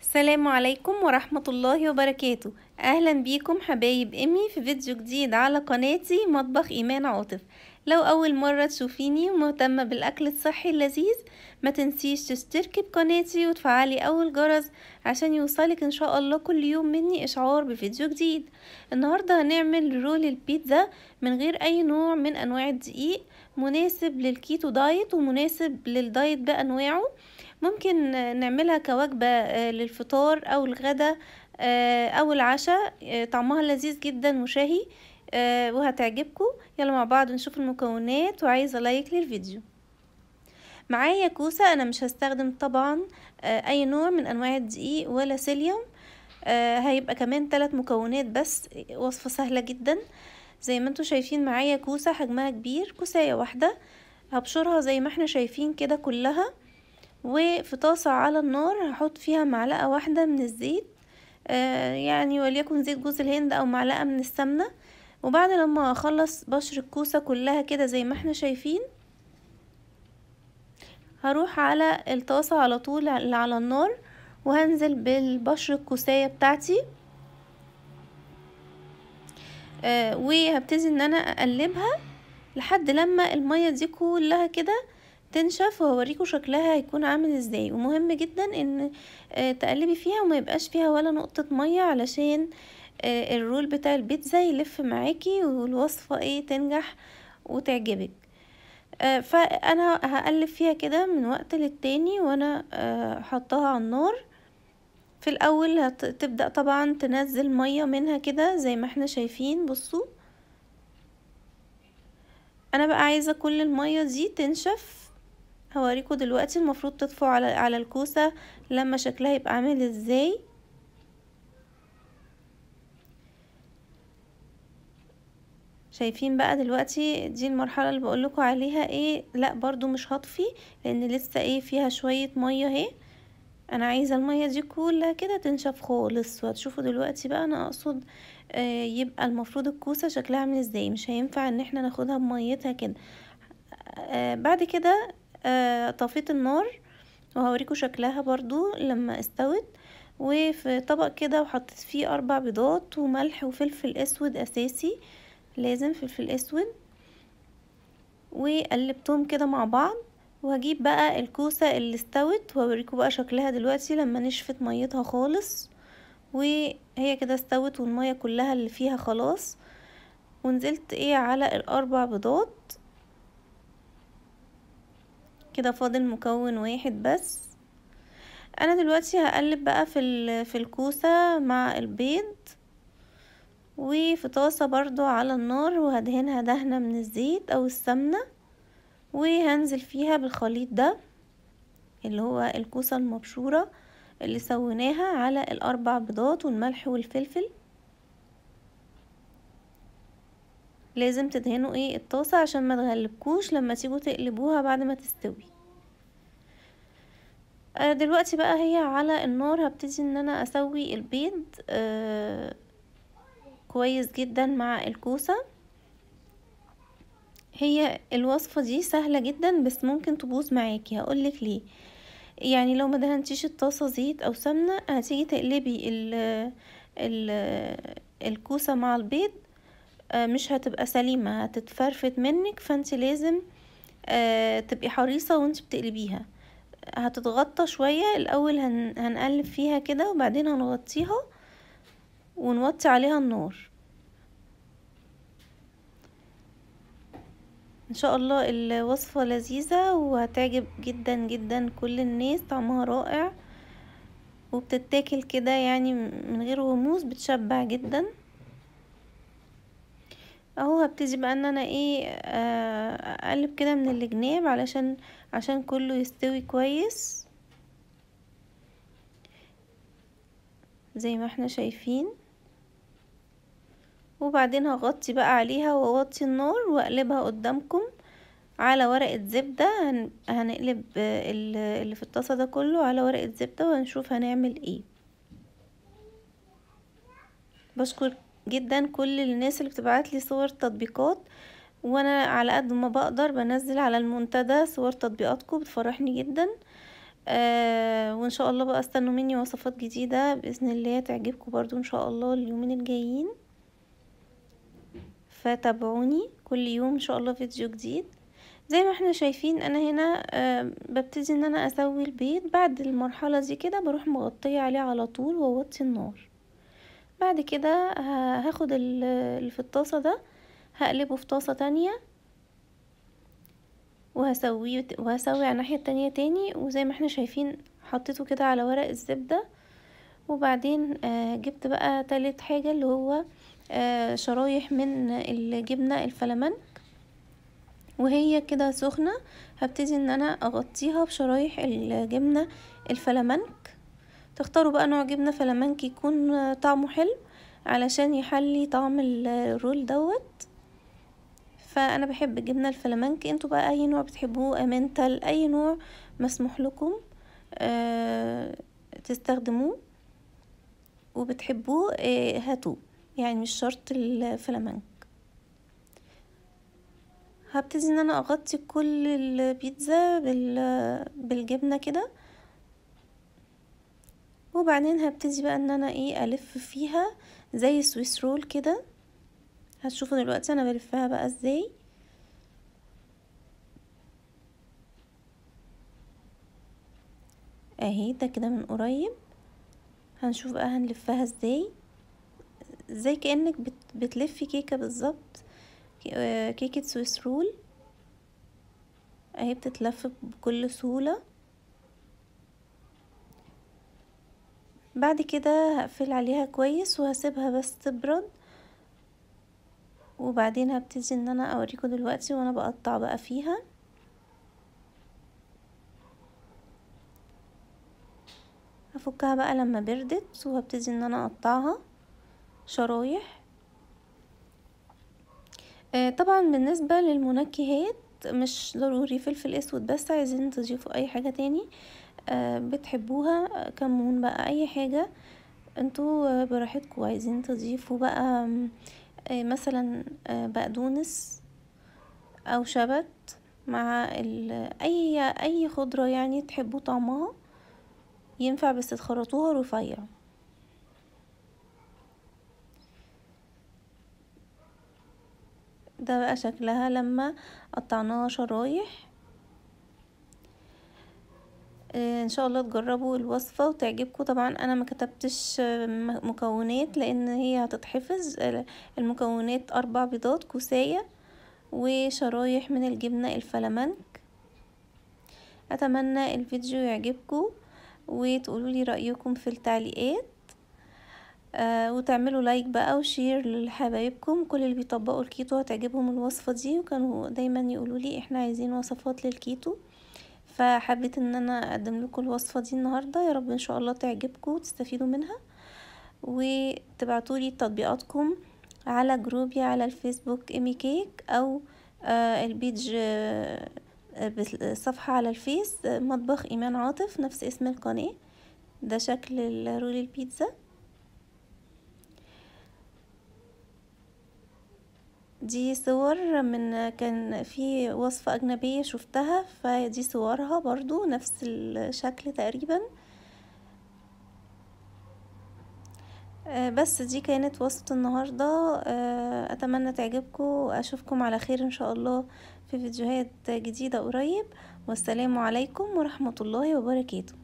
السلام عليكم ورحمة الله وبركاته أهلا بيكم حبايب أمي في فيديو جديد على قناتي مطبخ إيمان عاطف لو أول مرة تشوفيني ومهتمة بالأكل الصحي اللذيذ ما تنسيش تشتركي بقناتي وتفعلي أول جرس عشان يوصلك إن شاء الله كل يوم مني إشعار بفيديو جديد النهاردة هنعمل رول البيتزا من غير أي نوع من أنواع الدقيق مناسب للكيتو دايت ومناسب للدايت بأنواعه ممكن نعملها كوجبة آه، للفطار أو الغداء آه، أو العشاء آه، طعمها لذيذ جدا وشهي وهتعجبكم يلا مع بعض نشوف المكونات وعايزة لايك للفيديو معايا كوسة أنا مش هستخدم طبعا أي نوع من أنواع الدقيق ولا سيليوم هيبقى كمان ثلاث مكونات بس وصفة سهلة جدا زي ما انتم شايفين معايا كوسة حجمها كبير كوساية واحدة هبشرها زي ما احنا شايفين كده كلها وفي طاسة على النار هحط فيها معلقة واحدة من الزيت آه، يعني وليكن زيت جوز الهند او معلقة من السمنة وبعد لما اخلص بشر الكوسة كلها كده زي ما احنا شايفين هروح على الطاسة على طول اللي على النار وهنزل بالبشر الكوسية بتاعتي آه، وهبتدي ان انا اقلبها لحد لما المية دي كلها كده تنشف وهوريكم شكلها هيكون عامل ازاي ومهم جدا ان آه، تقلبي فيها وما يبقاش فيها ولا نقطة مية علشان آه، الرول بتاع البيتزا يلف معاكي والوصفة ايه تنجح وتعجبك آه، فانا هقلب فيها كده من وقت للتاني وانا حطها على النار في الاول هتبدأ طبعا تنزل مية منها كده زي ما احنا شايفين بصوا انا بقى عايزة كل المية دي تنشف هوريكم دلوقتي المفروض تطفوا على على الكوسه لما شكلها يبقى عامل ازاي شايفين بقى دلوقتي دي المرحله اللي بقولكوا عليها ايه لا برضو مش هطفي لان لسه ايه فيها شويه ميه اهي انا عايزه الميه دي كلها كده تنشف خالص وهتشوفوا دلوقتي بقى انا اقصد آه يبقى المفروض الكوسه شكلها عامل ازاي مش هينفع ان احنا ناخدها بميتها كده آه بعد كده آه، طفيت النار وهوريكم شكلها برضو لما استوت وفي طبق كده وحطيت فيه اربع بيضات وملح وفلفل اسود اساسي لازم فلفل اسود وقلبتهم كده مع بعض وهجيب بقى الكوسة اللي استوت وهوريكم بقى شكلها دلوقتي لما نشفت ميتها خالص وهي كده استوت والمية كلها اللي فيها خلاص ونزلت ايه على الاربع بيضات كده فاضل مكون واحد بس انا دلوقتي هقلب بقى في في الكوسه مع البيض وفي طاسه برضو على النار وهدهنها دهنه من الزيت او السمنه وهنزل فيها بالخليط ده اللي هو الكوسه المبشوره اللي سويناها على الاربع بيضات والملح والفلفل لازم تدهنوا ايه الطاسة عشان ما تغلبكوش لما تيجوا تقلبوها بعد ما تستوي آه، دلوقتي بقى هي على النار هبتدي ان انا اسوي البيض آه، كويس جدا مع الكوسة هي الوصفة دي سهلة جدا بس ممكن تبوظ معاكي هقولك ليه يعني لو ما دهنتيش الطاسة زيت او سمنة هتيجي تقلبي ال ال الكوسة مع البيض مش هتبقى سليمة هتتفرفت منك فانت لازم آه، تبقي حريصة وانت بتقلبيها هتتغطى شوية الاول هن... هنقلب فيها كده وبعدين هنغطيها ونوطي عليها النار ان شاء الله الوصفة لذيذة وهتعجب جدا جدا كل الناس طعمها رائع وبتتاكل كده يعني من غير غموز بتشبع جدا اهو هبتدي بقى ان انا ايه آه، اقلب كده من الجناب علشان عشان كله يستوي كويس زي ما احنا شايفين وبعدين هغطي بقى عليها واوطي النار واقلبها قدامكم على ورقة زبدة هنقلب آه، اللي في الطاسة ده كله على ورقة زبدة وهنشوف هنعمل ايه بشكر جدا كل الناس اللي بتبعت لي صور تطبيقات وانا على قد ما بقدر بنزل على المنتدى صور تطبيقاتكم بتفرحني جدا آه وان شاء الله بقى استنوا مني وصفات جديدة باذن الله تعجبكم برضو ان شاء الله اليومين الجايين فتابعوني كل يوم ان شاء الله فيديو جديد زي ما احنا شايفين انا هنا آه ببتدي ان انا اسوي البيض بعد المرحلة دي كده بروح مغطية عليه على طول ووطي النار بعد كده آه، هاخد اللي في الطاسة ده هقلبه في طاسة تانية وهسويه وهسوي على الناحية التانية تاني وزي ما احنا شايفين حطيته كده على ورق الزبدة وبعدين آه، جبت بقى تالت حاجة اللي هو آه، شرايح من الجبنة الفلامنك وهي كده سخنة هبتدي ان انا اغطيها بشرايح الجبنة الفلامنك تختاروا بقى نوع جبنة فلامنك يكون طعمه حلو علشان يحلي طعم الرول دوت فانا بحب الجبنة الفلامنك انتوا بقى اي نوع بتحبوه امنتال اي نوع مسموح لكم أه تستخدموه وبتحبوه آه، هاتوه يعني مش شرط الفلامنك هبتدي ان انا اغطي كل البيتزا بالجبنه كده وبعدين هبتدي بقى ان انا ايه الف فيها زي سويس رول كده هتشوفوا دلوقتي انا بلفها بقى ازاي اهي ده كده من قريب هنشوف بقى هنلفها ازاي زي كأنك بتلفي كيكة بالظبط آه، كيكة سويس رول اهي بتتلف بكل سهولة بعد كده هقفل عليها كويس وهسيبها بس تبرد وبعدين هبتدي ان انا اوريكم دلوقتي وانا بقطع بقى فيها هفكها بقى لما بردت وهبتدي ان انا اقطعها شرايح آه طبعا بالنسبة للمنكهات مش ضروري فلفل اسود بس عايزين تضيفوا اي حاجة تاني آه، بتحبوها آه، كمون بقى اي حاجة انتوا براحتكم عايزين تضيفوا بقى آه، مثلا بقدونس او شبت مع اي اي خضرة يعني تحبوا طعمها ينفع بس تخرطوها رفيع ده بقى شكلها لما قطعناها شرايح ان شاء الله تجربوا الوصفة وتعجبكم طبعا انا ما كتبتش مكونات لان هي هتتحفظ المكونات اربع بيضات كوساية وشرايح من الجبنة الفلامنك اتمنى الفيديو يعجبكم وتقولوا لي رأيكم في التعليقات آه وتعملوا لايك بقى وشير لحبايبكم كل اللي بيطبقوا الكيتو هتعجبهم الوصفة دي وكانوا دايما يقولوا لي احنا عايزين وصفات للكيتو فحبيت ان انا اقدم لكم الوصفه دي النهارده يا رب ان شاء الله تعجبكم وتستفيدوا منها وتبعتوا لي تطبيقاتكم على جروبي على الفيسبوك ايمي كيك او آه، البيج آه، الصفحه على الفيس مطبخ إيمان عاطف نفس اسم القناة ده شكل الرول البيتزا دي صور من كان في وصفة أجنبية شفتها فدي صورها برضو نفس الشكل تقريبا آه، بس دي كانت وصفة النهاردة آه، أتمنى تعجبكم أشوفكم على خير إن شاء الله في فيديوهات جديدة قريب والسلام عليكم ورحمة الله وبركاته